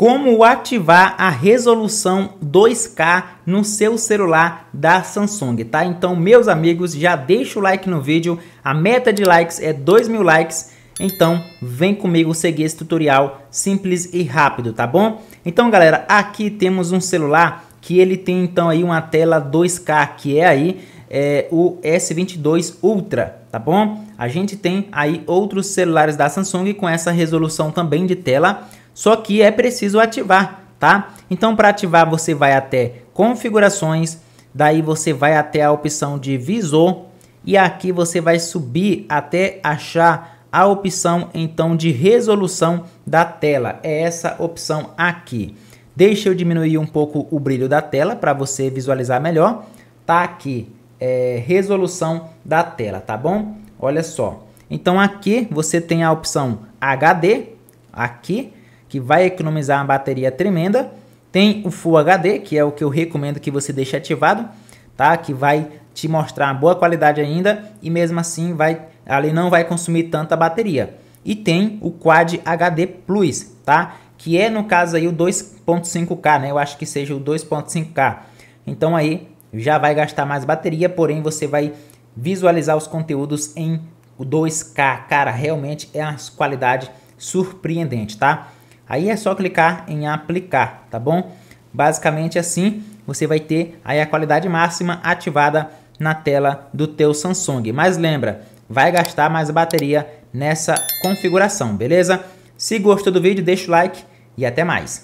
Como ativar a resolução 2K no seu celular da Samsung, tá? Então, meus amigos, já deixa o like no vídeo. A meta de likes é 2 mil likes. Então, vem comigo seguir esse tutorial simples e rápido, tá bom? Então, galera, aqui temos um celular que ele tem, então, aí uma tela 2K, que é aí é, o S22 Ultra, tá bom? A gente tem aí outros celulares da Samsung com essa resolução também de tela só que é preciso ativar, tá? Então para ativar você vai até configurações, daí você vai até a opção de visor e aqui você vai subir até achar a opção então de resolução da tela. É essa opção aqui. Deixa eu diminuir um pouco o brilho da tela para você visualizar melhor. Tá aqui, é, resolução da tela, tá bom? Olha só. Então aqui você tem a opção HD, aqui, que vai economizar uma bateria tremenda. Tem o Full HD, que é o que eu recomendo que você deixe ativado, tá? Que vai te mostrar uma boa qualidade ainda e mesmo assim vai ali não vai consumir tanta bateria. E tem o Quad HD Plus, tá? Que é no caso aí o 2.5K, né? Eu acho que seja o 2.5K. Então aí já vai gastar mais bateria, porém você vai visualizar os conteúdos em 2K. Cara, realmente é uma qualidade surpreendente, tá? Aí é só clicar em aplicar, tá bom? Basicamente assim, você vai ter aí a qualidade máxima ativada na tela do teu Samsung. Mas lembra, vai gastar mais bateria nessa configuração, beleza? Se gostou do vídeo, deixa o like e até mais.